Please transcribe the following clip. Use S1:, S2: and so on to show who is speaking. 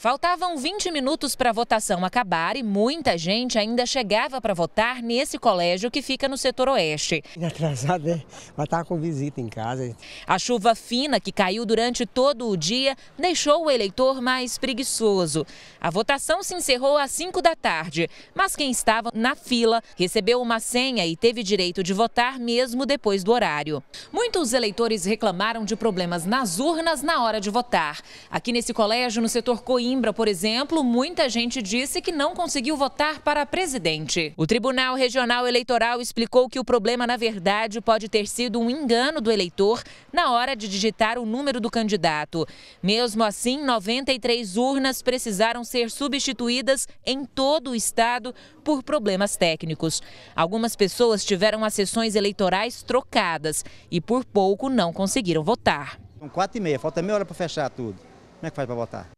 S1: Faltavam 20 minutos para a votação acabar e muita gente ainda chegava para votar nesse colégio que fica no setor oeste.
S2: Atrasado, né? Mas estava com visita em casa.
S1: A chuva fina que caiu durante todo o dia deixou o eleitor mais preguiçoso. A votação se encerrou às 5 da tarde, mas quem estava na fila recebeu uma senha e teve direito de votar mesmo depois do horário. Muitos eleitores reclamaram de problemas nas urnas na hora de votar. Aqui nesse colégio, no setor Coimbra, Coimbra, por exemplo, muita gente disse que não conseguiu votar para presidente. O Tribunal Regional Eleitoral explicou que o problema, na verdade, pode ter sido um engano do eleitor na hora de digitar o número do candidato. Mesmo assim, 93 urnas precisaram ser substituídas em todo o estado por problemas técnicos. Algumas pessoas tiveram as sessões eleitorais trocadas e por pouco não conseguiram votar.
S2: São quatro e meia, falta meia hora para fechar tudo. Como é que faz para votar?